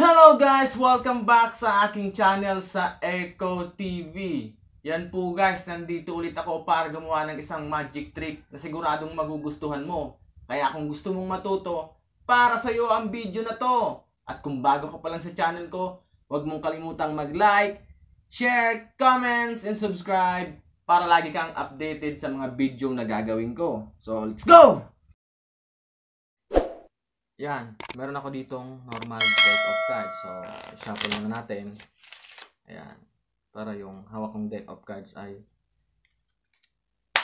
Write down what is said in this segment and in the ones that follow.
Hello guys! Welcome back sa aking channel sa Echo TV. Yan po guys, nandito ulit ako para gumawa ng isang magic trick na siguradong magugustuhan mo. Kaya kung gusto mong matuto, para sa iyo ang video na to. At kung bago ka pa lang sa channel ko, huwag mong kalimutang mag-like, share, comments, and subscribe para lagi kang updated sa mga video na gagawin ko. So, let's go! Yan, meron ako ditong normal deck of cards. So, shuffle muna natin. Ayan. Para yung hawak kong deck of cards ay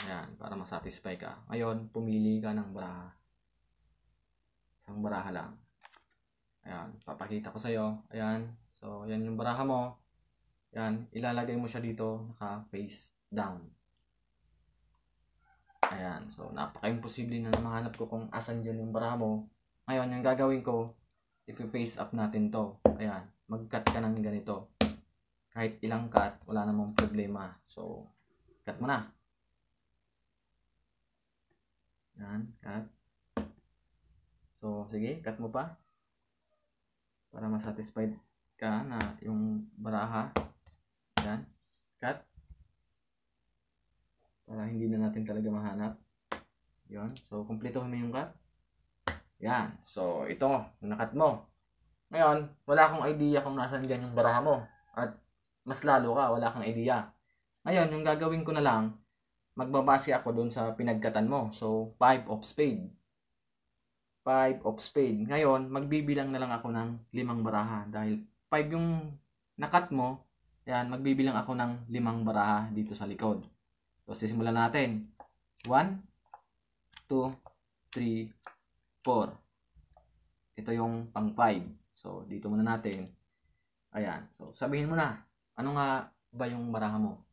Ayan, para masatisfy ka. Ngayon, pumili ka ng baraha. Isang baraha lang. Ayan, papakita ko sa'yo. Ayan, so yan yung baraha mo. Ayan, ilalagay mo siya dito, naka-face down. Ayan, so napaka-imposible na mahanap ko kung asan yun yung baraha mo. Ngayon, yung gagawin ko, if you face up natin to, ayan, mag-cut ka ng ganito. Kahit ilang cut, wala namang problema. So, cut mo na. Yan, cut. So, sige, cut mo pa. Para masatisfied ka na yung baraha. Yan, cut. Para hindi na natin talaga mahanap. yon So, kumpletohin mo yung cut. Yan. So, ito, nakat mo. Ngayon, wala akong idea kung nasan dyan yung baraha mo. At mas lalo ka, wala kang idea. Ngayon, yung gagawin ko na lang, magbabase ako dun sa pinagkatan mo. So, 5 of spade. 5 of spade. Ngayon, magbibilang na lang ako ng limang baraha. Dahil 5 yung nakat mo, yan, magbibilang ako ng limang baraha dito sa likod. So, sisimulan natin. 1, 2, 3, 4. Ito yung pang 5. So, dito muna natin. Ayan. So, sabihin mo na. Ano nga ba yung maraha mo?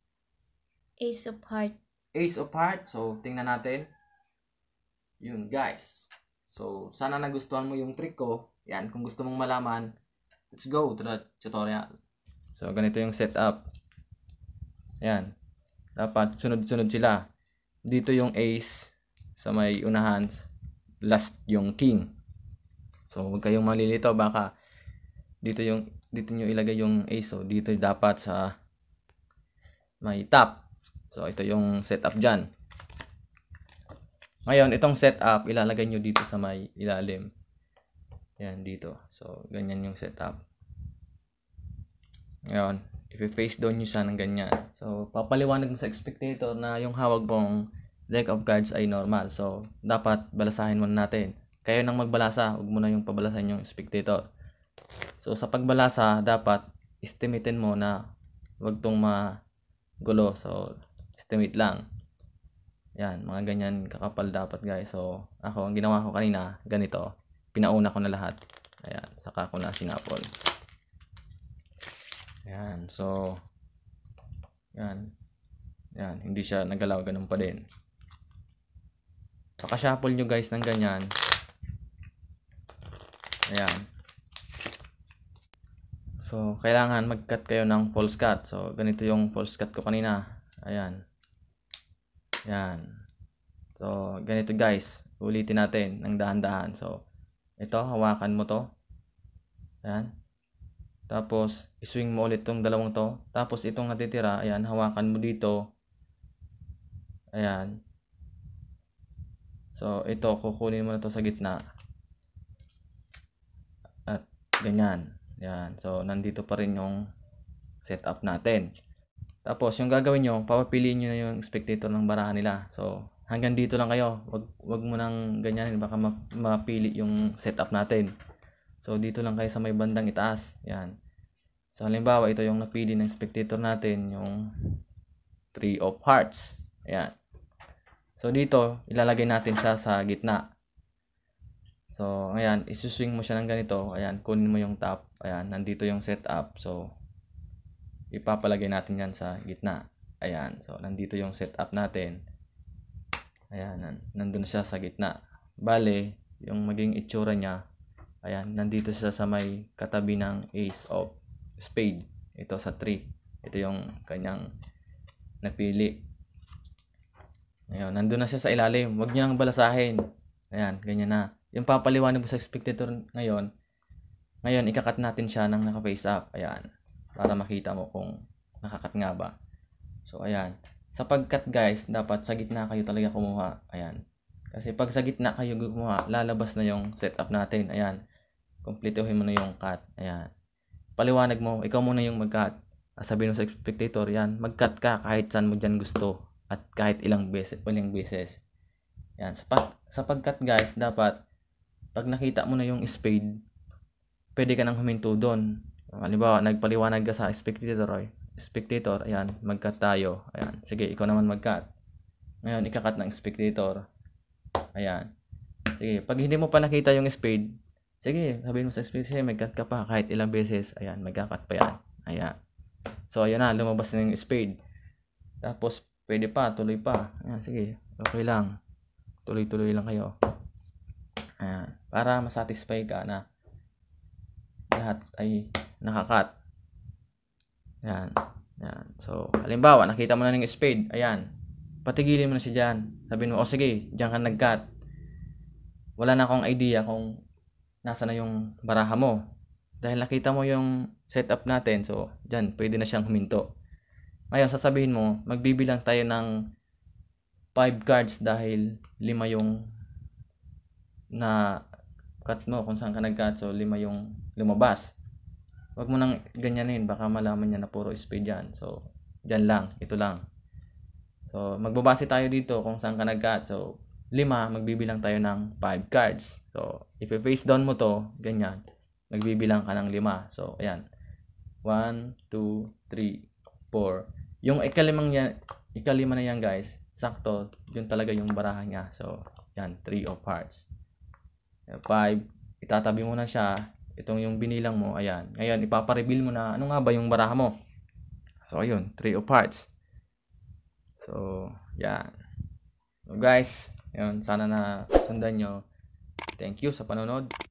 Ace of Heart. Ace of Heart. So, tingnan natin. Yun, guys. So, sana nagustuhan mo yung trick ko. Ayan, kung gusto mong malaman, let's go to the tutorial. So, ganito yung setup. Ayan. Dapat sunod-sunod sila. Dito yung ace sa may unahan last yung king. So, huwag kayong malilito. Baka dito yung dito nyo ilagay yung ace. So, dito dapat sa may top. So, ito yung setup dyan. Ngayon, itong setup, ilalagay nyo dito sa may ilalim. Yan, dito. So, ganyan yung setup. Ngayon, i-face down nyo siya ng ganyan. So, papaliwanag mo sa spectator na yung hawag mong deck of cards ay normal. So, dapat balasahin muna natin. Kayo nang magbalasa, huwag muna yung pabalasan yung spectator. So, sa pagbalasa, dapat estimatein mo na wag tong magulo. So, estimate lang. Yan, mga ganyan kakapal dapat guys. So, ako, ang ginawa ko kanina, ganito. Pinauna ko na lahat. Ayan, saka ko na sinapol. Ayan, so, yan. Yan, hindi siya nagalaw, ganun pa din. Pakashuffle nyo guys ng ganyan. Ayan. So, kailangan mag-cut kayo ng false cut. So, ganito yung false cut ko kanina. Ayan. Ayan. So, ganito guys. Ulitin natin ng dahan-dahan. So, ito, hawakan mo to. Ayan. Tapos, iswing mo ulit tong dalawang to. Tapos, itong natitira, ayan, hawakan mo dito. Ayan. So, ito, kukunin mo na to sa gitna. At, ganyan. Yan. So, nandito pa rin yung setup natin. Tapos, yung gagawin nyo, papapiliin nyo na yung spectator ng baraha nila. So, hanggang dito lang kayo. Wag, wag mo nang ganyan. Baka mapili yung setup natin. So, dito lang kayo sa may bandang itaas. Yan. So, halimbawa, ito yung napili ng spectator natin, yung 3 of hearts. Yan. So, dito, ilalagay natin siya sa gitna. So, ayan, isuswing mo siya ng ganito. Ayan, kunin mo yung top. Ayan, nandito yung setup. So, ipapalagay natin yan sa gitna. Ayan, so, nandito yung setup natin. Ayan, nandun siya sa gitna. Bale, yung maging itsura niya, ayan, nandito siya sa may katabi ng ace of spade. Ito sa 3. Ito yung kanyang napili. Ayun, nandun na siya sa ilalim. Huwag niyo nang balasahin. Ayan, ganyan na. Yung papaliwanag mo sa spectator ngayon, ngayon, ikakat natin siya ng naka-face up. Ayan. Para makita mo kung nakakat nga ba. So, ayan. Sa pagkat guys, dapat sa gitna kayo talaga kumuha. Ayan. Kasi pag sa gitna kayo kumuha, lalabas na yung setup natin. Ayan. Kompletuhin mo na yung cut. Ayan. Paliwanag mo, ikaw muna yung mag-cut. Sabihin mo sa spectator, yan, mag-cut ka kahit saan mo dyan gusto at kahit ilang beses, ilang beses. Yan, sapat, sapagkat guys, dapat pag nakita mo na yung spade, pwede ka nang huminto doon. Halimbawa, nagpaliwanag ka sa spectator, oy. spectator, ayan, magkat tayo. Ayan, sige, ikaw naman magkat. Ngayon, ikakat ng spectator. Ayan. Sige, pag hindi mo pa nakita yung spade, sige, sabihin mo sa spade, sige, magkat ka pa kahit ilang beses. Ayan, magkakat pa yan. Ayan. So, ayan na, lumabas na yung spade. Tapos, Pwede pa, tuloy pa. Ayan, sige, okay lang. Tuloy-tuloy lang kayo. Ayan, para masatisfy ka na lahat ay nakakat. Ayan, ayan. So, halimbawa, nakita mo na ng spade. Ayan, patigilin mo na si Jan. Sabihin mo, o oh, sige, Jan ka nagkat. Wala na akong idea kung nasa na yung baraha mo. Dahil nakita mo yung setup natin, so, Jan, pwede na siyang huminto. Ngayon, sasabihin mo, magbibilang tayo ng 5 cards dahil lima yung na cut mo kung saan ka nag-cut. So, lima yung lumabas. Huwag mo nang ganyan ganyanin. Baka malaman niya na puro speed yan. So, dyan lang. Ito lang. So, magbabase tayo dito kung saan ka nag-cut. So, lima magbibilang tayo ng 5 cards. So, if you face down mo to, ganyan. Nagbibilang ka ng lima So, ayan. 1, 2, 3, yung ikalimang yan, ikalima na yan guys, sakto, yun talaga yung baraha niya. So, yan, 3 of hearts. 5, itatabi mo na siya. Itong yung binilang mo, ayan. Ngayon, ipapareveal mo na, ano nga ba yung baraha mo? So, ayun, 3 of hearts. So, yan. So, guys, yun, sana na sundan nyo. Thank you sa panonood.